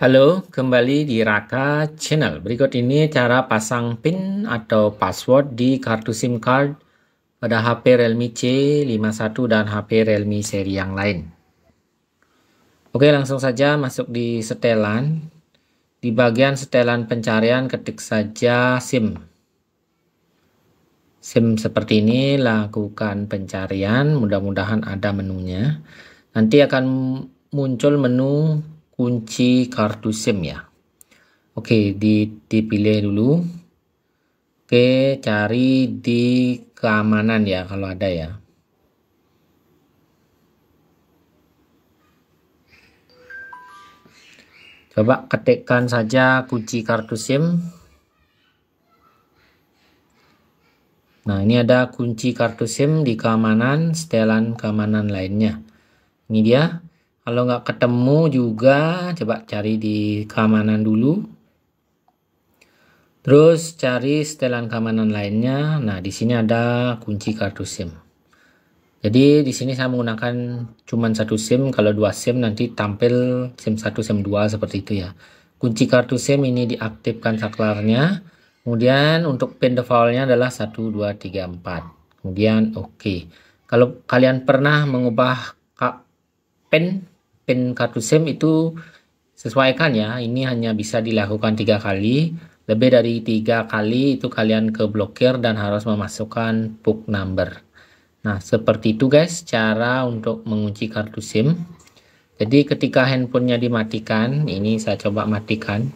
Halo, kembali di Raka Channel. Berikut ini cara pasang PIN atau password di kartu SIM card pada HP Realme C51 dan HP Realme seri yang lain. Oke, langsung saja masuk di setelan. Di bagian setelan pencarian ketik saja SIM. SIM seperti ini lakukan pencarian, mudah-mudahan ada menunya. Nanti akan muncul menu kunci kartu SIM ya. Oke, di, dipilih dulu. Oke, cari di keamanan ya kalau ada ya. Coba ketikkan saja kunci kartu SIM. Nah, ini ada kunci kartu SIM di keamanan, setelan keamanan lainnya. Ini dia. Kalau nggak ketemu juga, coba cari di keamanan dulu. Terus cari setelan keamanan lainnya. Nah, di sini ada kunci kartu SIM. Jadi di sini saya menggunakan cuman satu SIM. Kalau dua SIM nanti tampil SIM 1, SIM 2 seperti itu ya. Kunci kartu SIM ini diaktifkan saklarnya. Kemudian untuk pin defaultnya adalah 1, 2, 3, 4. Kemudian oke. Okay. Kalau kalian pernah mengubah PIN Kartu SIM itu sesuaikan ya ini hanya bisa dilakukan tiga kali lebih dari tiga kali itu kalian keblokir dan harus memasukkan book number nah seperti itu guys cara untuk mengunci kartu SIM jadi ketika handphonenya dimatikan ini saya coba matikan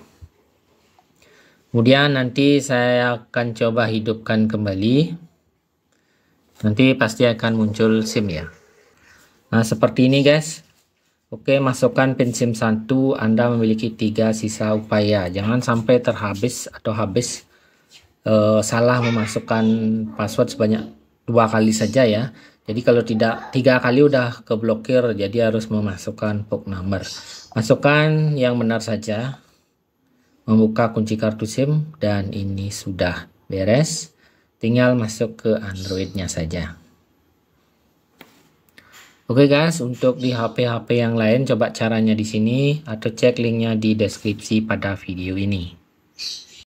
kemudian nanti saya akan coba hidupkan kembali nanti pasti akan muncul SIM ya nah seperti ini guys Oke, masukkan pin SIM 1, Anda memiliki tiga sisa upaya. Jangan sampai terhabis atau habis e, salah memasukkan password sebanyak dua kali saja ya. Jadi kalau tidak tiga kali udah keblokir, jadi harus memasukkan pop number. Masukkan yang benar saja. Membuka kunci kartu SIM dan ini sudah beres. Tinggal masuk ke Androidnya saja. Oke okay guys, untuk di HP-HP yang lain coba caranya di sini atau cek linknya di deskripsi pada video ini.